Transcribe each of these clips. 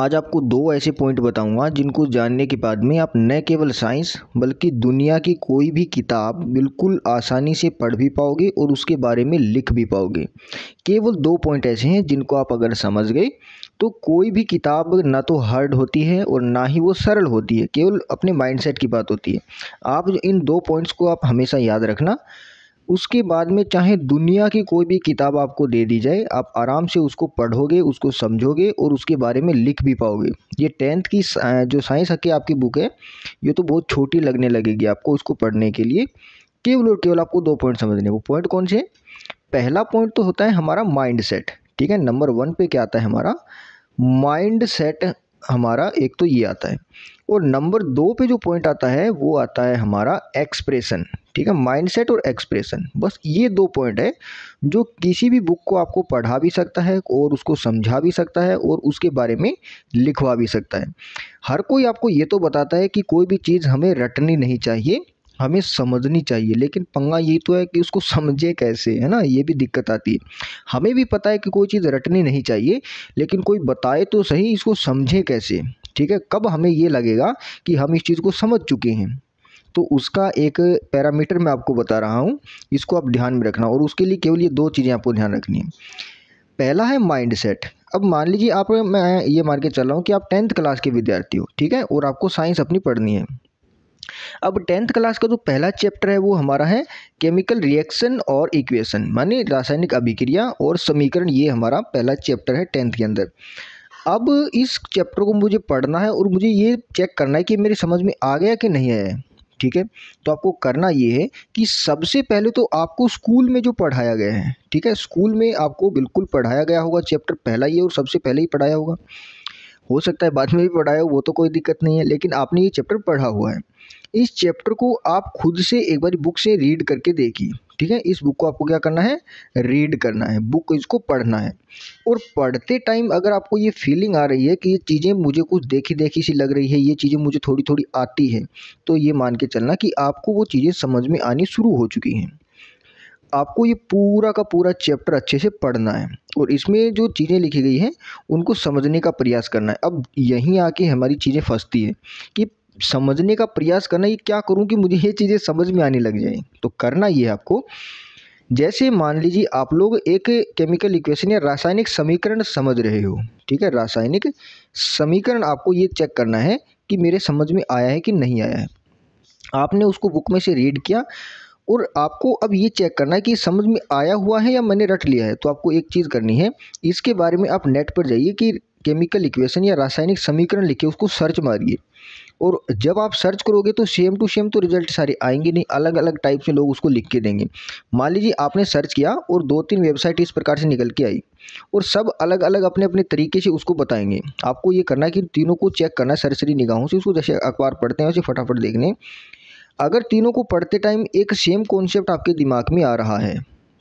आज आपको दो ऐसे पॉइंट बताऊंगा जिनको जानने के बाद में आप न केवल साइंस बल्कि दुनिया की कोई भी किताब बिल्कुल आसानी से पढ़ भी पाओगे और उसके बारे में लिख भी पाओगे केवल दो पॉइंट ऐसे हैं जिनको आप अगर समझ गए तो कोई भी किताब ना तो हार्ड होती है और ना ही वो सरल होती है केवल अपने माइंडसेट की बात होती है आप इन दो पॉइंट्स को आप हमेशा याद रखना उसके बाद में चाहे दुनिया की कोई भी किताब आपको दे दी जाए आप आराम से उसको पढ़ोगे उसको समझोगे और उसके बारे में लिख भी पाओगे ये टेंथ की जो साइंस की आपकी बुक है ये तो बहुत छोटी लगने लगेगी आपको उसको पढ़ने के लिए केवल और केवल आपको दो पॉइंट समझने वो पॉइंट कौन से पहला पॉइंट तो होता है हमारा माइंड सेट ठीक है नंबर वन पर क्या आता है हमारा माइंड सेट हमारा एक तो ये आता है और नंबर दो पे जो पॉइंट आता है वो आता है हमारा एक्सप्रेशन ठीक है माइंडसेट और एक्सप्रेशन बस ये दो पॉइंट है जो किसी भी बुक को आपको पढ़ा भी सकता है और उसको समझा भी सकता है और उसके बारे में लिखवा भी सकता है हर कोई आपको ये तो बताता है कि कोई भी चीज़ हमें रटनी नहीं चाहिए हमें समझनी चाहिए लेकिन पंगा ये तो है कि उसको समझे कैसे है ना ये भी दिक्कत आती है हमें भी पता है कि कोई चीज़ रटनी नहीं चाहिए लेकिन कोई बताए तो सही इसको समझे कैसे ठीक है कब हमें ये लगेगा कि हम इस चीज़ को समझ चुके हैं तो उसका एक पैरामीटर मैं आपको बता रहा हूँ इसको आप ध्यान में रखना और उसके लिए केवल ये दो चीज़ें आपको ध्यान रखनी है पहला है माइंड सेट अब मान लीजिए आप मैं ये मान के चल रहा हूँ कि आप टेंथ क्लास के विद्यार्थी हो ठीक है और आपको साइंस अपनी पढ़नी है अब टेंथ क्लास का जो पहला चैप्टर है वो हमारा है केमिकल रिएक्शन और इक्वेशन माने रासायनिक अभिक्रिया और समीकरण ये हमारा पहला चैप्टर है टेंथ के अंदर अब इस चैप्टर को मुझे पढ़ना है और मुझे ये चेक करना है कि मेरे समझ में आ गया कि नहीं आया ठीक है तो आपको करना ये है कि सबसे पहले तो आपको स्कूल में जो पढ़ाया गया है ठीक है स्कूल में आपको बिल्कुल पढ़ाया गया होगा चैप्टर पहला ये और सबसे पहले ही पढ़ाया होगा हो सकता है बाद में भी पढ़ाया हो वो तो कोई दिक्कत नहीं है लेकिन आपने ये चैप्टर पढ़ा हुआ है इस चैप्टर को आप खुद से एक बार बुक से रीड करके देखिए ठीक है इस बुक को आपको क्या करना है रीड करना है बुक इसको पढ़ना है और पढ़ते टाइम अगर आपको ये फीलिंग आ रही है कि ये चीज़ें मुझे कुछ देखी देखी सी लग रही है ये चीज़ें मुझे थोड़ी थोड़ी आती है तो ये मान के चलना कि आपको वो चीज़ें समझ में आनी शुरू हो चुकी हैं आपको ये पूरा का पूरा चैप्टर अच्छे से पढ़ना है और इसमें जो चीज़ें लिखी गई हैं उनको समझने का प्रयास करना है अब यहीं आके हमारी चीज़ें फंसती है कि समझने का प्रयास करना ये क्या करूँ कि मुझे ये चीज़ें समझ में आने लग जाए तो करना ये है आपको जैसे मान लीजिए आप लोग एक केमिकल इक्वेशन या रासायनिक समीकरण समझ रहे हो ठीक है रासायनिक समीकरण आपको ये चेक करना है कि मेरे समझ में आया है कि नहीं आया है आपने उसको बुक में से रीड किया और आपको अब ये चेक करना है कि समझ में आया हुआ है या मैंने रट लिया है तो आपको एक चीज़ करनी है इसके बारे में आप नेट पर जाइए कि केमिकल इक्वेशन या रासायनिक समीकरण लिखे उसको सर्च मारिए और जब आप सर्च करोगे तो सेम टू सेम तो रिजल्ट सारे आएंगे नहीं अलग अलग टाइप से लोग उसको लिख के देंगे मान लीजिए आपने सर्च किया और दो तीन वेबसाइट इस प्रकार से निकल के आई और सब अलग अलग अपने अपने तरीके से उसको बताएंगे आपको ये करना है कि तीनों को चेक करना सरसरी निगाहों से उसको जैसे अखबार पढ़ते हैं वैसे फटाफट देखने अगर तीनों को पढ़ते टाइम एक सेम कॉन्सेप्ट आपके दिमाग में आ रहा है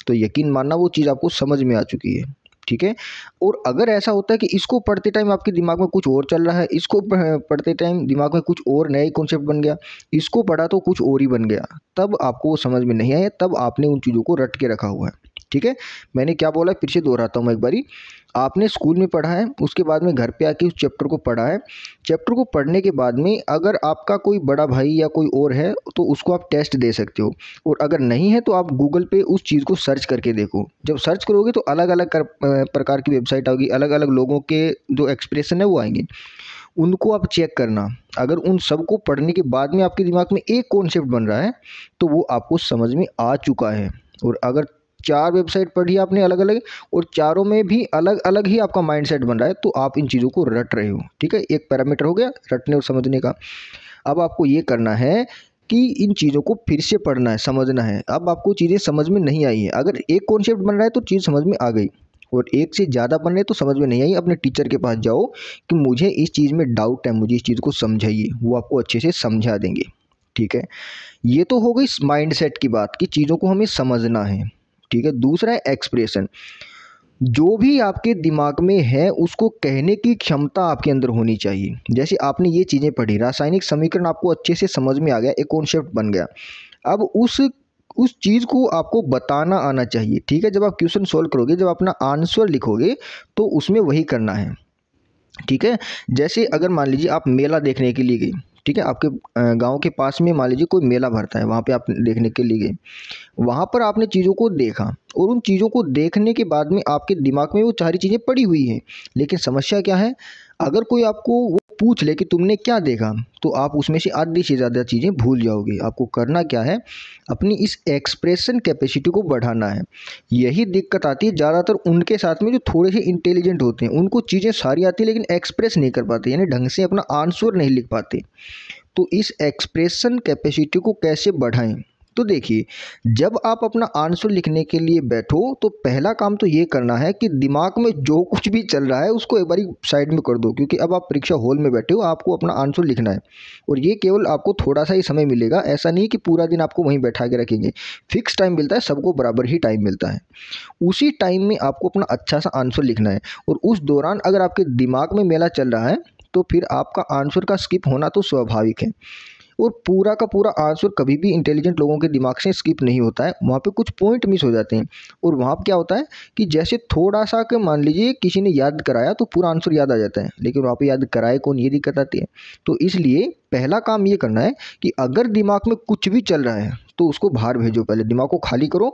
तो यकीन मानना वो चीज़ आपको समझ में आ चुकी है ठीक है और अगर ऐसा होता है कि इसको पढ़ते टाइम आपके दिमाग में कुछ और चल रहा है इसको पढ़ते टाइम दिमाग में कुछ और नया कॉन्सेप्ट बन गया इसको पढ़ा तो कुछ और ही बन गया तब आपको वो समझ में नहीं आया तब आपने उन चीज़ों को रट के रखा हुआ है ठीक है मैंने क्या बोला फिर से दोहराता हूँ मैं एक बारी आपने स्कूल में पढ़ा है उसके बाद में घर पे आके उस चैप्टर को पढ़ा है चैप्टर को पढ़ने के बाद में अगर आपका कोई बड़ा भाई या कोई और है तो उसको आप टेस्ट दे सकते हो और अगर नहीं है तो आप गूगल पे उस चीज़ को सर्च करके देखो जब सर्च करोगे तो अलग अलग प्रकार की वेबसाइट आओगी अलग अलग लोगों के जो एक्सप्रेशन है वो आएंगे उनको आप चेक करना अगर उन सबको पढ़ने के बाद में आपके दिमाग में एक कॉन्सेप्ट बन रहा है तो वो आपको समझ में आ चुका है और अगर चार वेबसाइट पढ़ी आपने अलग अलग और चारों में भी अलग अलग ही आपका माइंडसेट बन रहा है तो आप इन चीज़ों को रट रहे हो ठीक है एक पैरामीटर हो गया रटने और समझने का अब आपको ये करना है कि इन चीज़ों को फिर से पढ़ना है समझना है अब आपको चीज़ें समझ में नहीं आई है अगर एक कॉन्सेप्ट बन रहा है तो चीज़ समझ में आ गई और एक से ज़्यादा बन रहे तो समझ में नहीं आई अपने टीचर के पास जाओ कि मुझे इस चीज़ में डाउट है मुझे इस चीज़ को समझाइए वो आपको अच्छे से समझा देंगे ठीक है ये तो हो गई माइंडसेट की बात कि चीज़ों को हमें समझना है ठीक है दूसरा है एक्सप्रेशन जो भी आपके दिमाग में है उसको कहने की क्षमता आपके अंदर होनी चाहिए जैसे आपने ये चीज़ें पढ़ी रासायनिक समीकरण आपको अच्छे से समझ में आ गया एक कॉन्सेप्ट बन गया अब उस उस चीज़ को आपको बताना आना चाहिए ठीक है जब आप क्वेश्चन सॉल्व करोगे जब अपना आंसर लिखोगे तो उसमें वही करना है ठीक है जैसे अगर मान लीजिए आप मेला देखने के लिए गई ठीक है आपके गांव के पास में मान लीजिए कोई मेला भरता है वहाँ पे आप देखने के लिए गए वहाँ पर आपने चीज़ों को देखा और उन चीज़ों को देखने के बाद में आपके दिमाग में वो सारी चीज़ें पड़ी हुई हैं लेकिन समस्या क्या है अगर कोई आपको पूछ ले कि तुमने क्या देखा तो आप उसमें से आधी से ज़्यादा चीज़ें भूल जाओगे आपको करना क्या है अपनी इस एक्सप्रेशन कैपेसिटी को बढ़ाना है यही दिक्कत आती है ज़्यादातर उनके साथ में जो थोड़े से इंटेलिजेंट होते हैं उनको चीज़ें सारी आती है लेकिन एक्सप्रेस नहीं कर पाते यानी ढंग से अपना आंसर नहीं लिख पाते तो इस एक्सप्रेशन कैपेसिटी को कैसे बढ़ाएं तो देखिए जब आप अपना आंसर लिखने के लिए बैठो तो पहला काम तो ये करना है कि दिमाग में जो कुछ भी चल रहा है उसको एक बारी साइड में कर दो क्योंकि अब आप परीक्षा हॉल में बैठे हो आपको अपना आंसर लिखना है और ये केवल आपको थोड़ा सा ही समय मिलेगा ऐसा नहीं कि पूरा दिन आपको वहीं बैठा के रखेंगे फिक्स टाइम मिलता है सबको बराबर ही टाइम मिलता है उसी टाइम में आपको अपना अच्छा सा आंसर लिखना है और उस दौरान अगर आपके दिमाग में मेला चल रहा है तो फिर आपका आंसर का स्किप होना तो स्वाभाविक है और पूरा का पूरा आंसर कभी भी इंटेलिजेंट लोगों के दिमाग से स्किप नहीं होता है वहाँ पे कुछ पॉइंट मिस हो जाते हैं और वहाँ पर क्या होता है कि जैसे थोड़ा सा कि मान लीजिए किसी ने याद कराया तो पूरा आंसर याद आ जाता है लेकिन वहाँ पर याद कराए कौन ये दिक्कत आती है तो इसलिए पहला काम ये करना है कि अगर दिमाग में कुछ भी चल रहा है तो उसको बाहर भेजो पहले दिमाग को खाली करो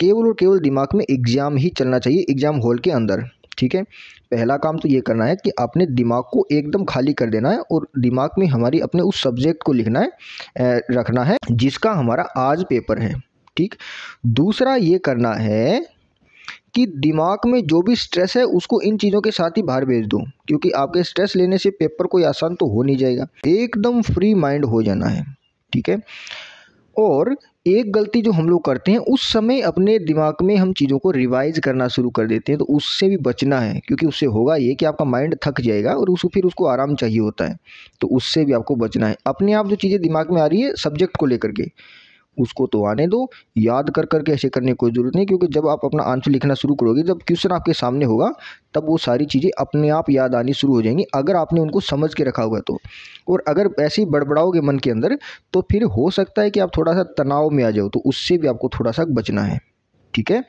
केवल और केवल दिमाग में एग्ज़ाम ही चलना चाहिए एग्ज़ाम हॉल के अंदर ठीक है पहला काम तो ये करना है कि आपने दिमाग को एकदम खाली कर देना है और दिमाग में हमारी अपने उस सब्जेक्ट को लिखना है रखना है जिसका हमारा आज पेपर है ठीक दूसरा ये करना है कि दिमाग में जो भी स्ट्रेस है उसको इन चीज़ों के साथ ही बाहर भेज दो क्योंकि आपके स्ट्रेस लेने से पेपर कोई आसान तो हो नहीं जाएगा एकदम फ्री माइंड हो जाना है ठीक है और एक गलती जो हम लोग करते हैं उस समय अपने दिमाग में हम चीज़ों को रिवाइज करना शुरू कर देते हैं तो उससे भी बचना है क्योंकि उससे होगा ये कि आपका माइंड थक जाएगा और उसको फिर उसको आराम चाहिए होता है तो उससे भी आपको बचना है अपने आप जो चीज़ें दिमाग में आ रही है सब्जेक्ट को लेकर के उसको तो आने दो याद कर करके ऐसे करने की कोई ज़रूरत नहीं क्योंकि जब आप अपना आंसर लिखना शुरू करोगे जब क्वेश्चन आपके सामने होगा तब वो सारी चीज़ें अपने आप याद आनी शुरू हो जाएंगी अगर आपने उनको समझ के रखा हुआ तो और अगर ऐसे ही बड़बड़ाओगे मन के अंदर तो फिर हो सकता है कि आप थोड़ा सा तनाव में आ जाओ तो उससे भी आपको थोड़ा सा बचना है ठीक है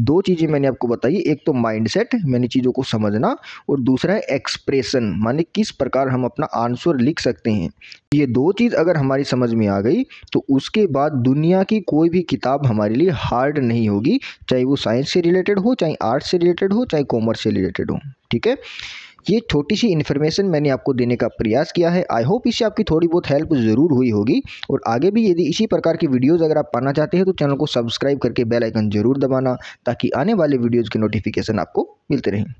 दो चीज़ें मैंने आपको बताई एक तो माइंडसेट मैंने चीज़ों को समझना और दूसरा है एक्सप्रेशन माने किस प्रकार हम अपना आंसर लिख सकते हैं ये दो चीज़ अगर हमारी समझ में आ गई तो उसके बाद दुनिया की कोई भी किताब हमारे लिए हार्ड नहीं होगी चाहे वो साइंस से रिलेटेड हो चाहे आर्ट्स से रिलेटेड हो चाहे कॉमर्स से रिलेटेड हो ठीक है ये छोटी सी इन्फॉर्मेशन मैंने आपको देने का प्रयास किया है आई होप इससे आपकी थोड़ी बहुत हेल्प ज़रूर हुई होगी और आगे भी यदि इसी प्रकार की वीडियोज़ अगर आप पाना चाहते हैं तो चैनल को सब्सक्राइब करके बेलाइकन ज़रूर दबाना ताकि आने वाले वीडियोज़ के नोटिफिकेशन आपको मिलते रहें